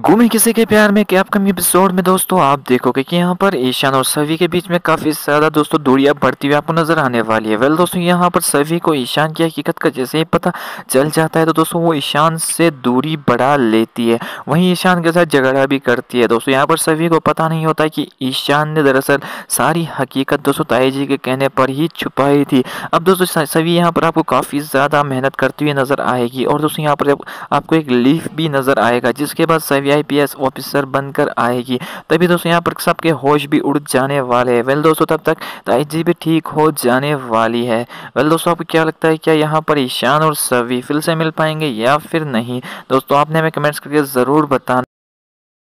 गुमी किसी के प्यार में कि अपकमिंग एपिसोड में दोस्तों आप देखोगे कि यहाँ पर ईशान और सभी के बीच में काफ़ी ज़्यादा दोस्तों दूरिया बढ़ती हुई आपको नजर आने वाली है वेल दोस्तों यहाँ पर सभी को ईशान की हकीकत का जैसे ही पता चल जाता है तो दोस्तों वो ईशान से दूरी बढ़ा लेती है वहीं ईशान के साथ झगड़ा भी करती है दोस्तों यहाँ पर सभी को पता नहीं होता कि ईशान ने दरअसल सारी हकीकत दोस्तों ताई जी के कहने पर ही छुपाई थी अब दोस्तों सभी यहाँ पर आपको काफ़ी ज़्यादा मेहनत करती हुई नज़र आएगी और दोस्तों यहाँ पर आपको एक लीफ भी नज़र आएगा जिसके बाद सभी आईवीआईपीएस ऑफिसर बनकर आएगी तभी दोस्तों यहाँ पर सबके होश भी उड़ जाने वाले हैं वेल दोस्तों तब तक जी तो भी ठीक हो जाने वाली है वेल दोस्तों आपको क्या लगता है क्या यहाँ पर ईशान और सवी फिर से मिल पाएंगे या फिर नहीं दोस्तों आपने हमें कमेंट्स करके ज़रूर बताना